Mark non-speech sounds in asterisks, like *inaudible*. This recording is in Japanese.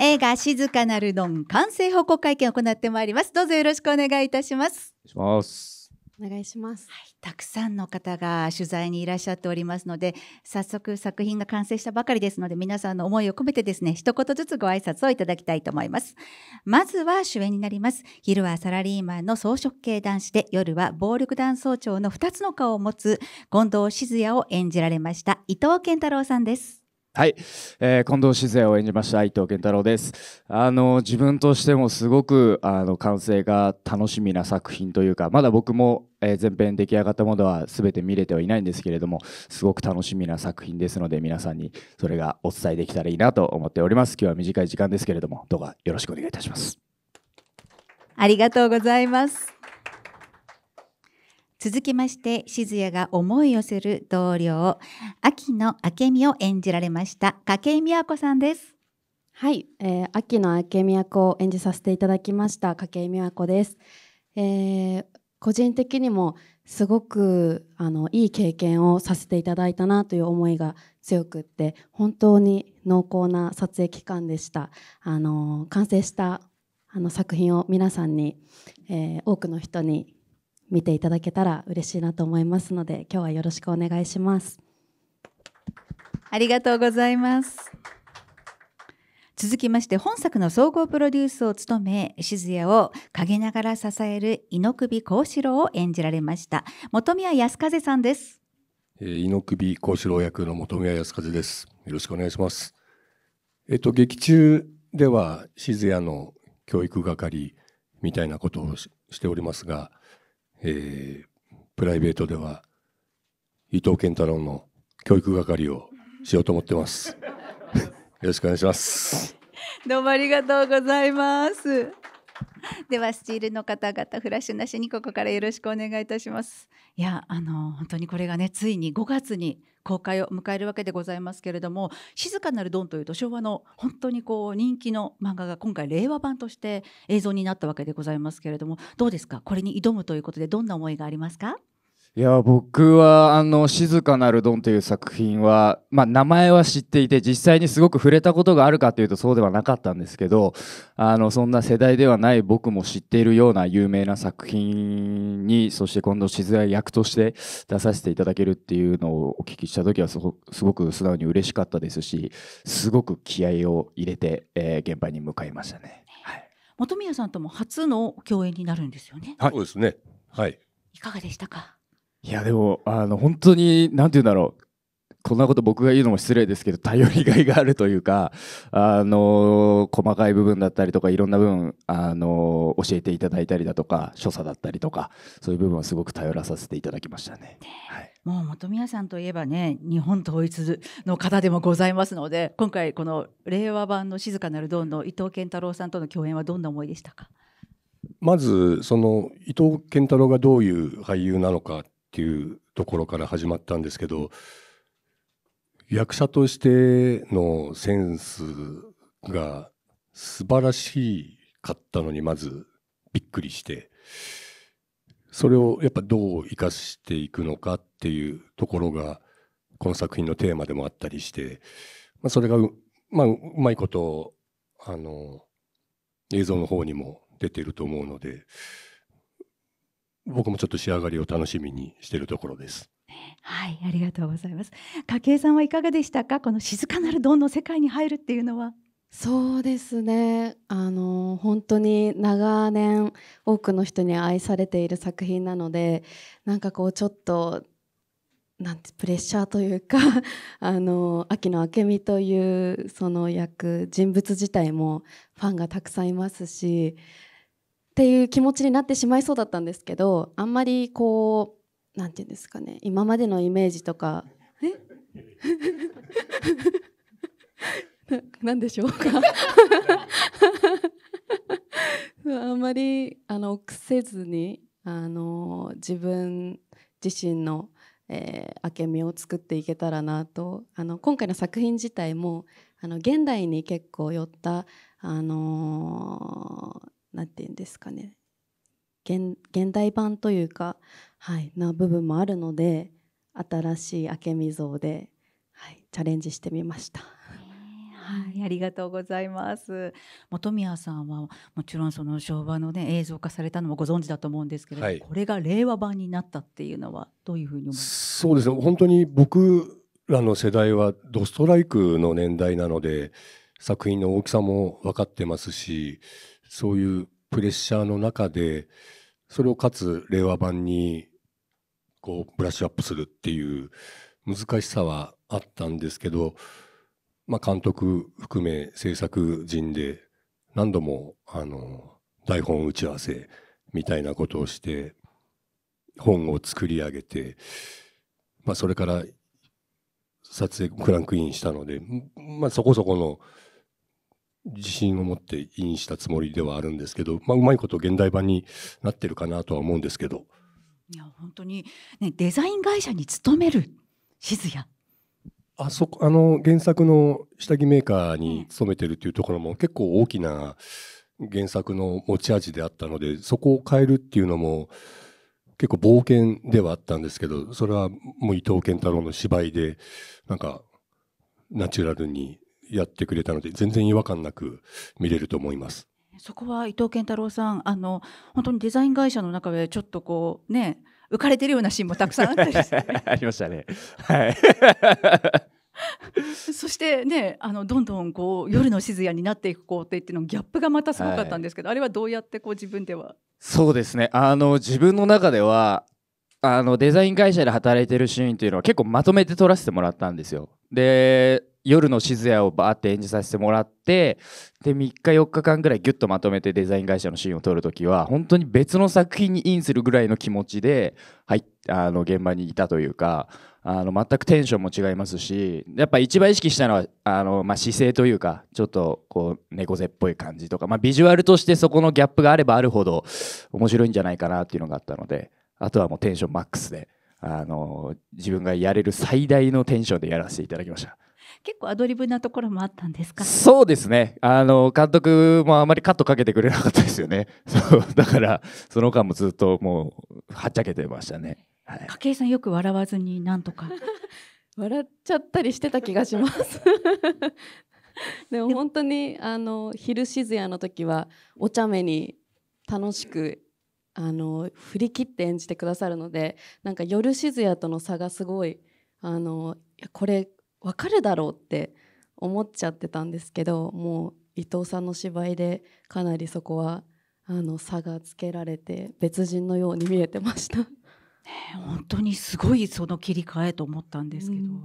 映画静かなるドン完成報告会見を行ってまいりますどうぞよろしくお願いいたしますお願いしますお願いします、はい、たくさんの方が取材にいらっしゃっておりますので早速作品が完成したばかりですので皆さんの思いを込めてですね一言ずつご挨拶をいただきたいと思いますまずは主演になります昼はサラリーマンの草食系男子で夜は暴力団総長の2つの顔を持つ近藤静也を演じられました伊藤健太郎さんですはい、えー、近藤静江を演じました伊藤健太郎です。あの自分としてもすごくあの完成が楽しみな作品というか、まだ僕も、えー、前編出来上がったものは全て見れてはいないんですけれども、すごく楽しみな作品ですので皆さんにそれがお伝えできたらいいなと思っております。今日は短い時間ですけれども、どうかよろしくお願いいたします。ありがとうございます。続きまして静也が思い寄せる同僚秋野明美を演じられました筧美和子さんですはい、えー、秋野明美和子を演じさせていただきました筧美和子です、えー、個人的にもすごくあのいい経験をさせていただいたなという思いが強くって本当に濃厚な撮影期間でしたあの完成したあの作品を皆さんに、えー、多くの人に見ていただけたら嬉しいなと思いますので今日はよろしくお願いしますありがとうございます続きまして本作の総合プロデュースを務め静也を陰ながら支える井猪首幸四郎を演じられました本宮康風さんですえ井猪首幸四郎役の本宮康風ですよろしくお願いしますえっと劇中では静也の教育係みたいなことをしておりますが、えー、プライベートでは伊藤健太郎の教育係をしようと思ってます。よろしくお願いします。どうもありがとうございます。ではスチールの方々フラッシュなしにここからよろしくお願いいたします。いやあの本当にこれがねついに5月に公開を迎えるわけでございますけれども「静かなるドン」というと昭和の本当にこう人気の漫画が今回令和版として映像になったわけでございますけれどもどうですかこれに挑むということでどんな思いがありますかいや僕はあの「静かなるドン」という作品は、まあ、名前は知っていて実際にすごく触れたことがあるかというとそうではなかったんですけどあのそんな世代ではない僕も知っているような有名な作品にそして今度静谷役として出させていただけるっていうのをお聞きした時はすごく素直に嬉しかったですしすごく気合を入れて、えー、現場に向かいましたね、はい、本宮さんとも初の共演になるんですよね。はい、そうですねはいいかがでしたかいやでもあの本当に何て言うんだろうこんなこと僕が言うのも失礼ですけど頼りがいがあるというかあの細かい部分だったりとかいろんな部分あの教えていただいたりだとか所作だったりとかそういう部分はすごく頼らさせていただきましたね。はい、もう本宮さんといえばね日本統一の方でもございますので今回この令和版の「静かなるドン」の伊藤健太郎さんとの共演はどんな思いでしたかまずその伊藤健太郎がどういう俳優なのかっていうところから始まったんですけど役者としてのセンスが素晴らしかったのにまずびっくりしてそれをやっぱどう生かしていくのかっていうところがこの作品のテーマでもあったりして、まあ、それがう,、まあ、うまいことあの映像の方にも出てると思うので僕もちょっと仕上がりを楽しみにしているところです。はい、ありがとうございます。家計さんはいかがでしたか？この静かなるドンの世界に入るっていうのは。そうですね。あの本当に長年多くの人に愛されている作品なので、なんかこうちょっとなんてプレッシャーというか *laughs* あの秋の明美というその役人物自体もファンがたくさんいますしっていう気持ちになってしまいそうだったんですけどあんまりこう何て言うんですかね今までのイメージとかえ何 *laughs* でしょうかあんまりあの臆せずにあの自分自身の、えー、明美を作っていけたらなとあの今回の作品自体もあの現代に結構寄った、あのー何て言うんですかね現代版というか、はい、な部分もあるので新しい明美像で、はい、チャレンジしてみました。はい、ありがとうございます。本宮さんはもちろんその昭和のね映像化されたのもご存知だと思うんですけれど、はい、これが令和版になったっていうのはどういうふうに思いますそうですね。本当に僕らの世代はドストライクの年代なので作品の大きさも分かってますし、そういうプレッシャーの中でそれをかつ令和版にこうブラッシュアップするっていう難しさはあったんですけど、まあ、監督含め制作陣で何度もあの台本打ち合わせみたいなことをして本を作り上げて、まあ、それから撮影クランクインしたので、まあ、そこそこの自信を持ってインしたつもりではあるんですけど、まあ、うまいこと現代版になってるかなとは思うんですけど。いや本当に、ね、デザイン会社に勤める静也あそこあの原作の下着メーカーに勤めてるっていうところも結構大きな原作の持ち味であったのでそこを変えるっていうのも結構冒険ではあったんですけどそれはもう伊藤健太郎の芝居でなんかナチュラルにやってくれたので全然違和感なく見れると思います。そこは伊藤健太郎さんあの本当にデザイン会社の中でちょっとこうね浮かれてるようなシーンもたくさんあったりして、*laughs* ありましたね。はい *laughs* そしてねあのどんどんこう夜の静やになっていく工程っていうのギャップがまたすごかったんですけど、はい、あれはどうやってこう自分ではそうですねあの自分の中ではあのデザイン会社で働いてるシーンっていうのは結構まとめて撮らせてもらったんですよ。で夜の静夜をバーって演じさせてもらってで3日4日間ぐらいギュッとまとめてデザイン会社のシーンを撮る時は本当に別の作品にインするぐらいの気持ちで、はい、あの現場にいたというかあの全くテンションも違いますしやっぱ一番意識したのはあの、まあ、姿勢というかちょっとこう猫背っぽい感じとか、まあ、ビジュアルとしてそこのギャップがあればあるほど面白いんじゃないかなっていうのがあったのであとはもうテンションマックスで。あの自分がやれる最大のテンションでやらせていただきました。結構アドリブなところもあったんですかそうですねあの監督もあまりカットかけてくれなかったですよね *laughs* そうだからその間もずっともうはっちゃけてましたね、はい、筧さんよく笑わずになんとか *laughs* 笑っちゃったりしてた気がします *laughs* でも本当にあの昼静夜の時はお茶目に楽しくあの振り切って演じてくださるのでなんか夜静也との差がすごいあのこれ分かるだろうって思っちゃってたんですけどもう伊藤さんの芝居でかなりそこはあの差がつけられて別人のように見えてました。ね、本当にすごいその切り替えと思ったんですけど、うん、